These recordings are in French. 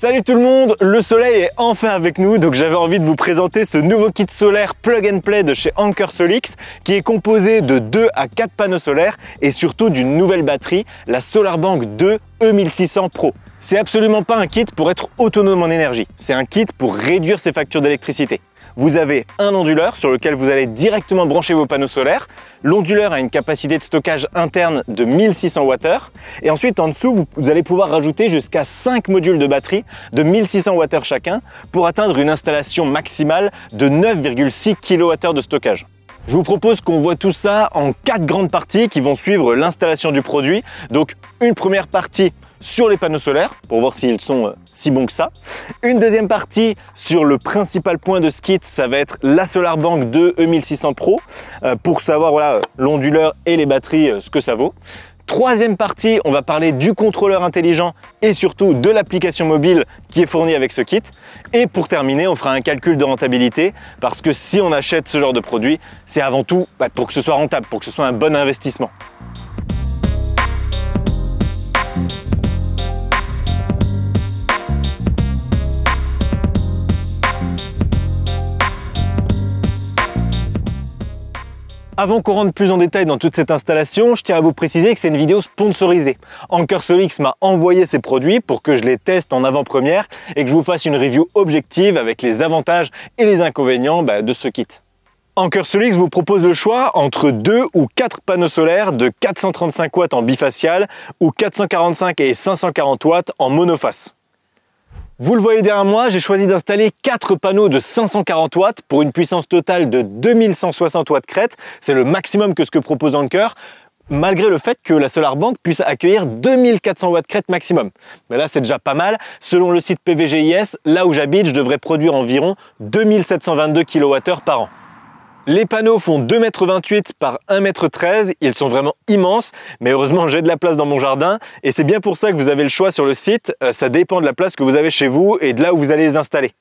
Salut tout le monde, le soleil est enfin avec nous donc j'avais envie de vous présenter ce nouveau kit solaire plug and play de chez Anker Solix qui est composé de 2 à 4 panneaux solaires et surtout d'une nouvelle batterie, la SolarBank 2 E1600 Pro. C'est absolument pas un kit pour être autonome en énergie, c'est un kit pour réduire ses factures d'électricité vous avez un onduleur sur lequel vous allez directement brancher vos panneaux solaires. L'onduleur a une capacité de stockage interne de 1600 Wh. Et ensuite, en dessous, vous, allez pouvoir rajouter jusqu'à 5 modules de batterie de 1600 Wh chacun pour atteindre une installation maximale de 9,6 kWh de stockage. Je vous propose qu'on voit tout ça en quatre grandes parties qui vont suivre l'installation du produit. Donc une première partie sur les panneaux solaires pour voir s'ils sont euh, si bons que ça. Une deuxième partie sur le principal point de ce kit, ça va être la SolarBank 2 E1600 Pro euh, pour savoir voilà euh, l'onduleur et les batteries ce que ça vaut. Troisième partie, on va parler du contrôleur intelligent et surtout de l'application mobile qui est fournie avec ce kit. Et pour terminer, on fera un calcul de rentabilité parce que si on achète ce genre de produit, c'est avant tout bah, pour que ce soit rentable, pour que ce soit un bon investissement. Avant qu'on rentre plus en détail dans toute cette installation, je tiens à vous préciser que c'est une vidéo sponsorisée. Anker Solix m'a envoyé ces produits pour que je les teste en avant-première et que je vous fasse une review objective avec les avantages et les inconvénients bah, de ce kit. Anker Solix vous propose le choix entre 2 ou 4 panneaux solaires de 435 watts en bifacial ou 445 et 540 watts en monoface. Vous le voyez derrière moi, j'ai choisi d'installer 4 panneaux de 540 watts pour une puissance totale de 2160 watts crête. C'est le maximum que ce que propose Anker malgré le fait que la SolarBank puisse accueillir 2400 watts crête maximum. Mais là, c'est déjà pas mal. Selon le site PVGIS, là où j'habite, je devrais produire environ 2722 kWh par an. Les panneaux font 2,28 m par 1,13 m, ils sont vraiment immenses, mais heureusement j'ai de la place dans mon jardin et c'est bien pour ça que vous avez le choix sur le site, euh, ça dépend de la place que vous avez chez vous et de là où vous allez les installer.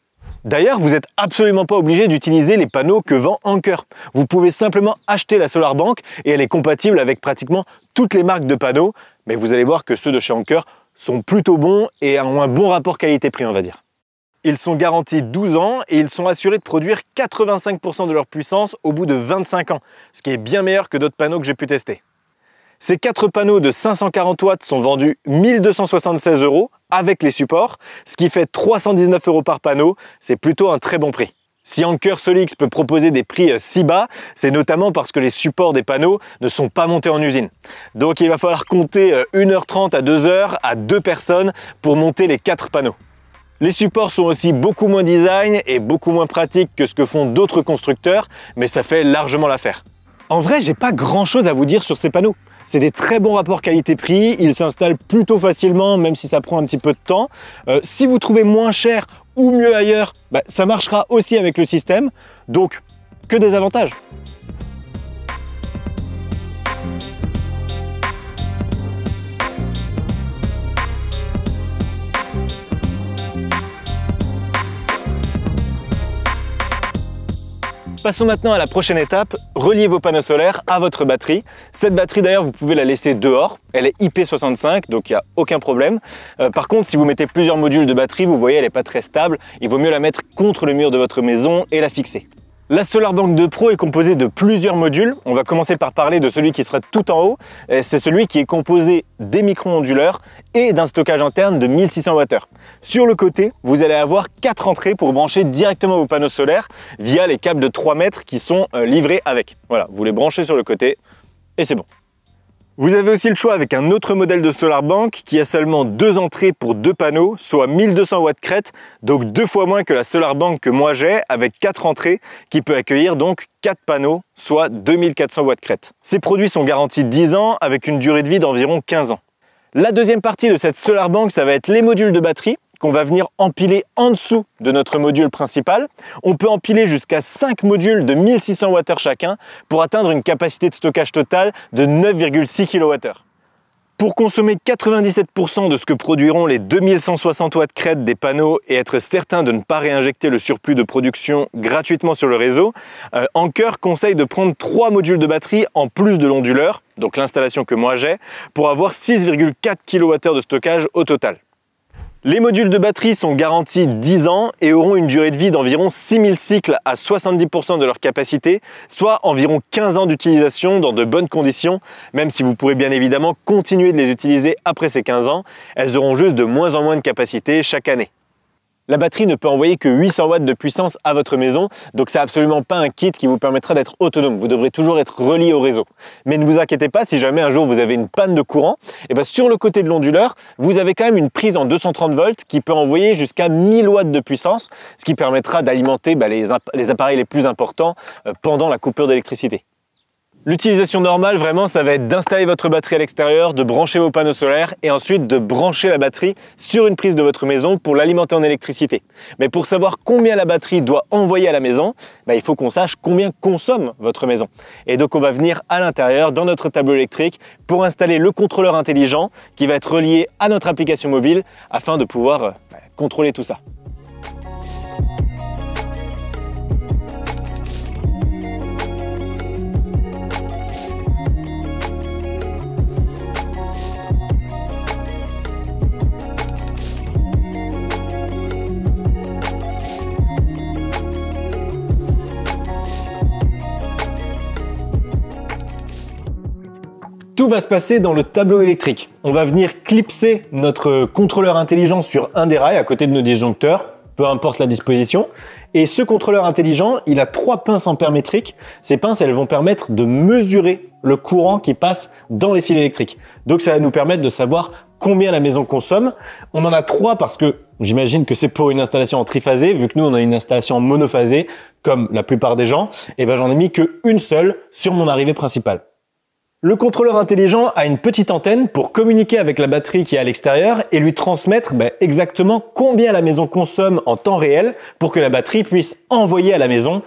D'ailleurs, vous n'êtes absolument pas obligé d'utiliser les panneaux que vend Anker. Vous pouvez simplement acheter la Solar Bank et elle est compatible avec pratiquement toutes les marques de panneaux, mais vous allez voir que ceux de chez Anker sont plutôt bons et ont un bon rapport qualité-prix on va dire. Ils sont garantis 12 ans et ils sont assurés de produire 85% de leur puissance au bout de 25 ans, ce qui est bien meilleur que d'autres panneaux que j'ai pu tester. Ces 4 panneaux de 540 watts sont vendus 1276 euros avec les supports, ce qui fait 319 euros par panneau, c'est plutôt un très bon prix. Si Anker Solix peut proposer des prix euh, si bas, c'est notamment parce que les supports des panneaux ne sont pas montés en usine. Donc il va falloir compter 1h30 euh, à 2h à deux personnes pour monter les 4 panneaux. Les supports sont aussi beaucoup moins design et beaucoup moins pratiques que ce que font d'autres constructeurs, mais ça fait largement l'affaire. En vrai, j'ai pas grand chose à vous dire sur ces panneaux. C'est des très bons rapports qualité-prix, ils s'installent plutôt facilement même si ça prend un petit peu de temps. Euh, si vous trouvez moins cher ou mieux ailleurs, bah, ça marchera aussi avec le système, donc que des avantages. Passons maintenant à la prochaine étape, reliez vos panneaux solaires à votre batterie. Cette batterie d'ailleurs, vous pouvez la laisser dehors, elle est IP65, donc il n'y a aucun problème. Euh, par contre, si vous mettez plusieurs modules de batterie, vous voyez, elle n'est pas très stable, il vaut mieux la mettre contre le mur de votre maison et la fixer. La SolarBank 2 Pro est composée de plusieurs modules. On va commencer par parler de celui qui sera tout en haut. C'est celui qui est composé des micro-onduleurs et d'un stockage interne de 1600 W. Sur le côté, vous allez avoir quatre entrées pour brancher directement vos panneaux solaires via les câbles de 3 mètres qui sont euh, livrés avec. Voilà, vous les branchez sur le côté et c'est bon. Vous avez aussi le choix avec un autre modèle de SolarBank qui a seulement deux entrées pour deux panneaux, soit 1200 watts crête, donc deux fois moins que la SolarBank que moi j'ai, avec quatre entrées qui peut accueillir donc quatre panneaux, soit 2400 watts crête. Ces produits sont garantis 10 ans avec une durée de vie d'environ 15 ans. La deuxième partie de cette SolarBank, ça va être les modules de batterie qu'on va venir empiler en dessous de notre module principal. On peut empiler jusqu'à 5 modules de 1600 Wh chacun pour atteindre une capacité de stockage totale de 9,6 kWh. Pour consommer 97% de ce que produiront les 2160 watts crête des panneaux et être certain de ne pas réinjecter le surplus de production gratuitement sur le réseau, euh, Anker conseille de prendre 3 modules de batterie en plus de l'onduleur, donc l'installation que moi j'ai, pour avoir 6,4 kWh de stockage au total. Les modules de batterie sont garantis 10 ans et auront une durée de vie d'environ 6000 cycles à 70% de leur capacité, soit environ 15 ans d'utilisation dans de bonnes conditions, même si vous pourrez bien évidemment continuer de les utiliser après ces 15 ans, elles auront juste de moins en moins de capacité chaque année. La batterie ne peut envoyer que 800 watts de puissance à votre maison, donc c'est absolument pas un kit qui vous permettra d'être autonome. Vous devrez toujours être relié au réseau. Mais ne vous inquiétez pas, si jamais un jour vous avez une panne de courant, et eh ben, sur le côté de l'onduleur, vous avez quand même une prise en 230 volts qui peut envoyer jusqu'à 1000 watts de puissance, ce qui permettra d'alimenter bah, les, appareils les plus importants euh, pendant la coupure d'électricité. L'utilisation normale, vraiment, ça va être d'installer votre batterie à l'extérieur, de brancher vos panneaux solaires et ensuite de brancher la batterie sur une prise de votre maison pour l'alimenter en électricité. Mais pour savoir combien la batterie doit envoyer à la maison, bah, il faut qu'on sache combien consomme votre maison. Et donc on va venir à l'intérieur dans notre tableau électrique pour installer le contrôleur intelligent qui va être relié à notre application mobile afin de pouvoir euh, bah, contrôler tout ça. Tout va se passer dans le tableau électrique. On va venir clipser notre contrôleur intelligent sur un des rails à côté de nos disjoncteurs, peu importe la disposition. Et ce contrôleur intelligent, il a trois pinces en métriques Ces pinces, elles vont permettre de mesurer le courant qui passe dans les fils électriques. Donc ça va nous permettre de savoir combien la maison consomme. On en a trois parce que j'imagine que c'est pour une installation en triphasé, vu que nous on a une installation monophasée comme la plupart des gens, et eh ben j'en ai mis que une seule sur mon arrivée principale. Le contrôleur intelligent a une petite antenne pour communiquer avec la batterie qui est à l'extérieur et lui transmettre ben, exactement combien la maison consomme en temps réel pour que la batterie puisse envoyer à la maison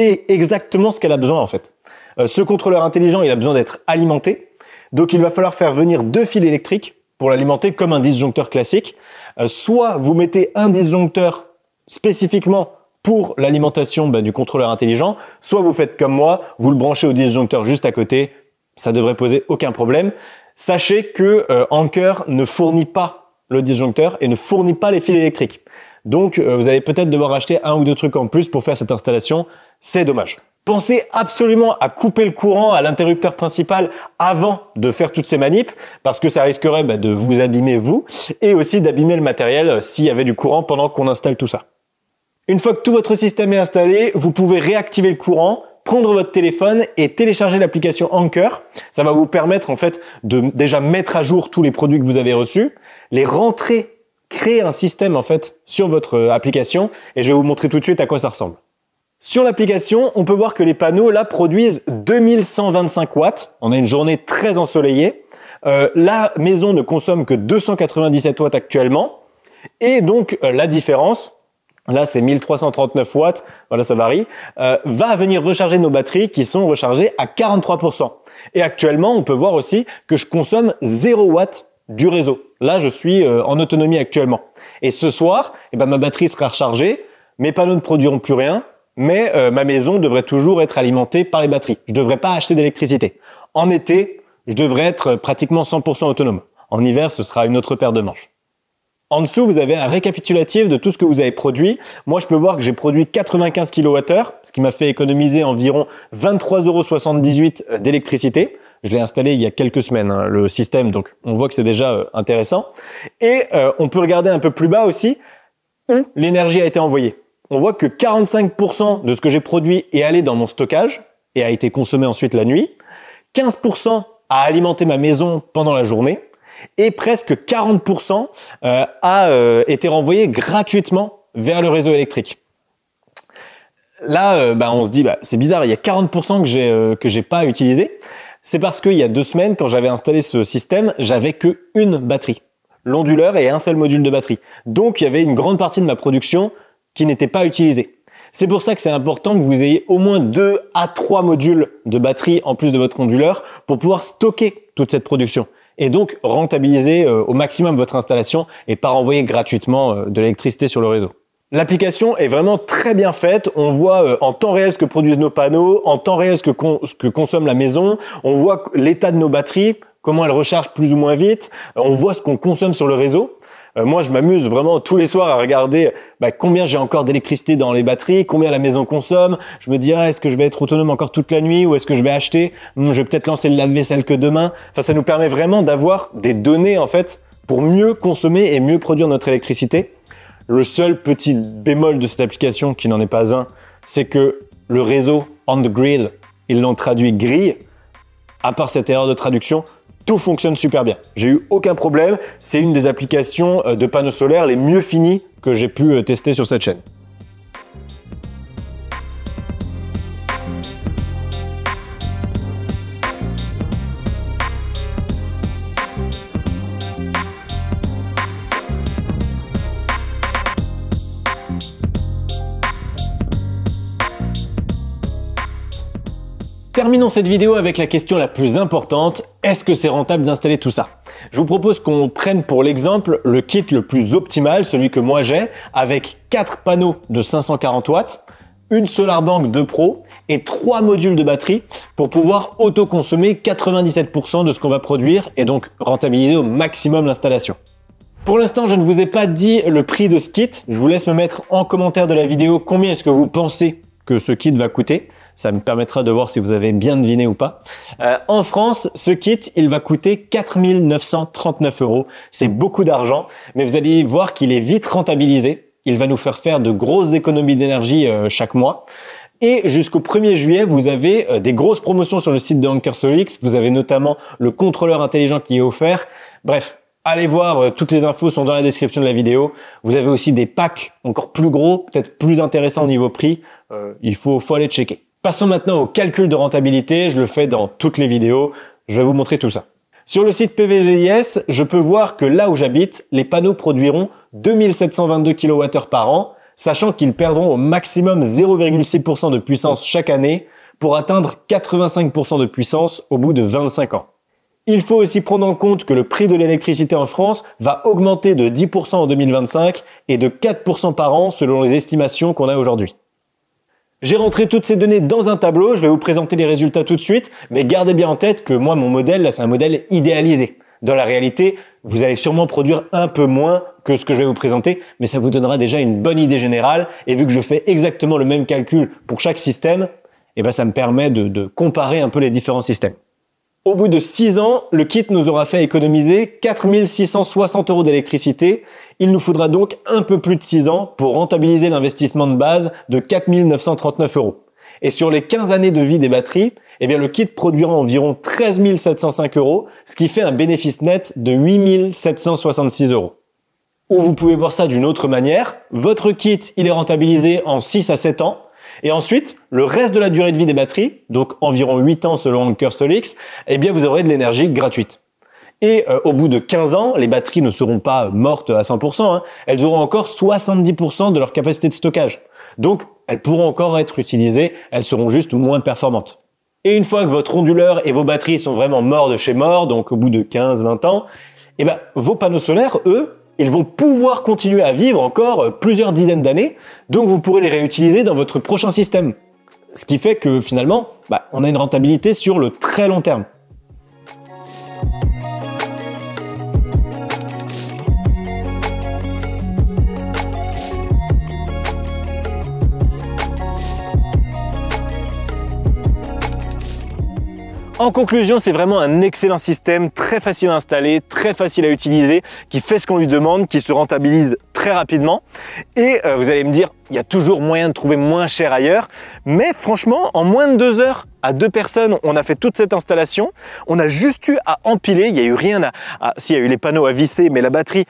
et exactement ce qu'elle a besoin en fait. Euh, ce contrôleur intelligent, il a besoin d'être alimenté, donc il va falloir faire venir deux fils électriques pour l'alimenter comme un disjoncteur classique. Euh, soit vous mettez un disjoncteur spécifiquement pour l'alimentation ben, du contrôleur intelligent, soit vous faites comme moi, vous le branchez au disjoncteur juste à côté, ça devrait poser aucun problème. Sachez que euh, Anker ne fournit pas le disjoncteur et ne fournit pas les fils électriques. Donc euh, vous allez peut-être devoir acheter un ou deux trucs en plus pour faire cette installation. C'est dommage. Pensez absolument à couper le courant à l'interrupteur principal avant de faire toutes ces manips, parce que ça risquerait bah, de vous abîmer vous, et aussi d'abîmer le matériel euh, s'il y avait du courant pendant qu'on installe tout ça. Une fois que tout votre système est installé, vous pouvez réactiver le courant, prendre votre téléphone et télécharger l'application Anchor. Ça va vous permettre en fait de déjà mettre à jour tous les produits que vous avez reçus, les rentrer, créer un système en fait sur votre euh, application et je vais vous montrer tout de suite à quoi ça ressemble. Sur l'application, on peut voir que les panneaux là produisent 2125 watts. On a une journée très ensoleillée. Euh, la maison ne consomme que 297 watts actuellement. Et donc euh, la différence, Là, c'est 1339 watts, voilà, ça varie, euh, va venir recharger nos batteries qui sont rechargées à 43%. Et actuellement, on peut voir aussi que je consomme 0 watts du réseau. Là, je suis euh, en autonomie actuellement. Et ce soir, eh ben, ma batterie sera rechargée, mes panneaux ne produiront plus rien, mais euh, ma maison devrait toujours être alimentée par les batteries. Je ne devrais pas acheter d'électricité. En été, je devrais être pratiquement 100% autonome. En hiver, ce sera une autre paire de manches. En dessous, vous avez un récapitulatif de tout ce que vous avez produit. Moi, je peux voir que j'ai produit 95 kWh, ce qui m'a fait économiser environ 23,78 euros euh, d'électricité. Je l'ai installé il y a quelques semaines, hein, le système, donc on voit que c'est déjà euh, intéressant. Et euh, on peut regarder un peu plus bas aussi où l'énergie a été envoyée. On voit que 45% de ce que j'ai produit est allé dans mon stockage et a été consommé ensuite la nuit. 15% a alimenté ma maison pendant la journée et presque 40% euh, a euh, été renvoyé gratuitement vers le réseau électrique. Là, euh, bah, on se dit, bah, c'est bizarre, il y a 40% que j'ai n'ai pas utilisé. C'est parce qu'il y a deux semaines, quand j'avais installé ce système, j'avais qu'une une batterie, l'onduleur et un seul module de batterie. Donc, il y avait une grande partie de ma production qui n'était pas utilisée. C'est pour ça que c'est important que vous ayez au moins deux à trois modules de batterie en plus de votre onduleur pour pouvoir stocker toute cette production et donc rentabiliser euh, au maximum votre installation et pas renvoyer gratuitement euh, de l'électricité sur le réseau. L'application est vraiment très bien faite. On voit euh, en temps réel ce que produisent nos panneaux, en temps réel ce que, ce que consomme la maison. On voit l'état de nos batteries, comment elles rechargent plus ou moins vite. On voit ce qu'on consomme sur le réseau. Euh, moi, je m'amuse vraiment tous les soirs à regarder bah, combien j'ai encore d'électricité dans les batteries, combien la maison consomme. Je me dis, ah, est-ce que je vais être autonome encore toute la nuit ou est-ce que je vais acheter hmm, Je vais peut-être lancer le lave-vaisselle que demain. Enfin, ça nous permet vraiment d'avoir des données en fait pour mieux consommer et mieux produire notre électricité. Le seul petit bémol de cette application, qui n'en est pas un, c'est que le réseau on the grill, ils l'ont traduit grille. À part cette erreur de traduction, tout fonctionne super bien. J'ai eu aucun problème. C'est une des applications euh, de panneaux solaires les mieux finies que j'ai pu euh, tester sur cette chaîne. Terminons cette vidéo avec la question la plus importante, est-ce que c'est rentable d'installer tout ça Je vous propose qu'on prenne pour l'exemple le kit le plus optimal, celui que moi j'ai, avec 4 panneaux de 540 watts, une SolarBank 2 Pro et 3 modules de batterie pour pouvoir autoconsommer 97% de ce qu'on va produire et donc rentabiliser au maximum l'installation. Pour l'instant, je ne vous ai pas dit le prix de ce kit. Je vous laisse me mettre en commentaire de la vidéo combien est-ce que vous pensez que ce kit va coûter. Ça me permettra de voir si vous avez bien deviné ou pas. Euh, en France, ce kit, il va coûter 4 939 euros. C'est beaucoup d'argent, mais vous allez voir qu'il est vite rentabilisé. Il va nous faire faire de grosses économies d'énergie euh, chaque mois. Et jusqu'au 1er juillet, vous avez euh, des grosses promotions sur le site de Anker Solix. Vous avez notamment le contrôleur intelligent qui est offert. Bref, Allez voir, toutes les infos sont dans la description de la vidéo. Vous avez aussi des packs encore plus gros, peut-être plus intéressants au niveau prix. Euh, il faut, faut aller checker. Passons maintenant au calcul de rentabilité, je le fais dans toutes les vidéos, je vais vous montrer tout ça. Sur le site PVGIS, je peux voir que là où j'habite, les panneaux produiront 2722 kWh par an, sachant qu'ils perdront au maximum 0,6% de puissance chaque année pour atteindre 85% de puissance au bout de 25 ans. Il faut aussi prendre en compte que le prix de l'électricité en France va augmenter de 10% en 2025 et de 4% par an selon les estimations qu'on a aujourd'hui. J'ai rentré toutes ces données dans un tableau, je vais vous présenter les résultats tout de suite, mais gardez bien en tête que moi, mon modèle, c'est un modèle idéalisé. Dans la réalité, vous allez sûrement produire un peu moins que ce que je vais vous présenter, mais ça vous donnera déjà une bonne idée générale, et vu que je fais exactement le même calcul pour chaque système, eh ben, ça me permet de comparer un peu les différents systèmes. Au bout de 6 ans, le kit nous aura fait économiser 4660 euros d'électricité. Il nous faudra donc un peu plus de 6 ans pour rentabiliser l'investissement de base de 4939 euros. Et sur les 15 années de vie des batteries, eh bien le kit produira environ 13 705 euros, ce qui fait un bénéfice net de 8 766 euros. Ou vous pouvez voir ça d'une autre manière, votre kit il est rentabilisé en 6 à 7 ans, et ensuite, le reste de la durée de vie des batteries, donc environ 8 ans selon le Solix, eh bien, vous aurez de l'énergie gratuite. Et euh, au bout de 15 ans, les batteries ne seront pas mortes à 100%, hein. elles auront encore 70% de leur capacité de stockage. Donc, elles pourront encore être utilisées, elles seront juste moins performantes. Et une fois que votre onduleur et vos batteries sont vraiment morts de chez mort, donc au bout de 15-20 ans, eh ben, vos panneaux solaires, eux, ils vont pouvoir continuer à vivre encore euh, plusieurs dizaines d'années, donc vous pourrez les réutiliser dans votre prochain système. Ce qui fait que finalement, bah, on a une rentabilité sur le très long terme. En conclusion, c'est vraiment un excellent système, très facile à installer, très facile à utiliser, qui fait ce qu'on lui demande, qui se rentabilise très rapidement. Et euh, vous allez me dire, il y a toujours moyen de trouver moins cher ailleurs. Mais franchement, en moins de deux heures, à deux personnes, on a fait toute cette installation. On a juste eu à empiler, il n'y a eu rien à... à S'il y a eu les panneaux à visser, mais la batterie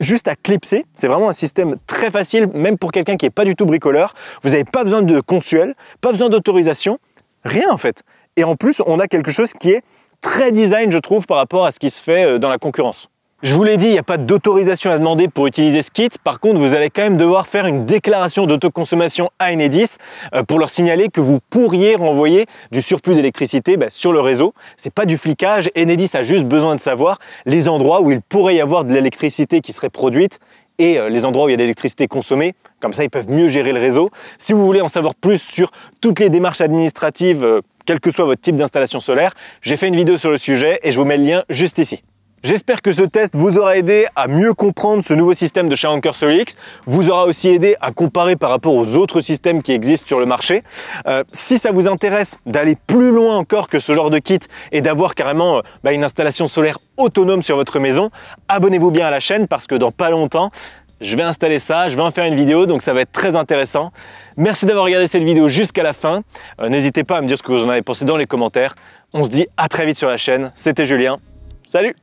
juste à clipser. C'est vraiment un système très facile, même pour quelqu'un qui n'est pas du tout bricoleur. Vous n'avez pas besoin de consuel, pas besoin d'autorisation, rien en fait. Et en plus, on a quelque chose qui est très design, je trouve, par rapport à ce qui se fait euh, dans la concurrence. Je vous l'ai dit, il n'y a pas d'autorisation à demander pour utiliser ce kit. Par contre, vous allez quand même devoir faire une déclaration d'autoconsommation à Enedis euh, pour leur signaler que vous pourriez renvoyer du surplus d'électricité bah, sur le réseau. Ce n'est pas du flicage. Enedis a juste besoin de savoir les endroits où il pourrait y avoir de l'électricité qui serait produite et euh, les endroits où il y a de l'électricité consommée. Comme ça, ils peuvent mieux gérer le réseau. Si vous voulez en savoir plus sur toutes les démarches administratives quel que soit votre type d'installation solaire. J'ai fait une vidéo sur le sujet et je vous mets le lien juste ici. J'espère que ce test vous aura aidé à mieux comprendre ce nouveau système de chez Anker Solix, vous aura aussi aidé à comparer par rapport aux autres systèmes qui existent sur le marché. Euh, si ça vous intéresse d'aller plus loin encore que ce genre de kit et d'avoir carrément euh, bah, une installation solaire autonome sur votre maison, abonnez-vous bien à la chaîne parce que dans pas longtemps, je vais installer ça, je vais en faire une vidéo, donc ça va être très intéressant. Merci d'avoir regardé cette vidéo jusqu'à la fin. Euh, n'hésitez pas à me dire ce que vous en avez pensé dans les commentaires. On se dit à très vite sur la chaîne. C'était Julien. Salut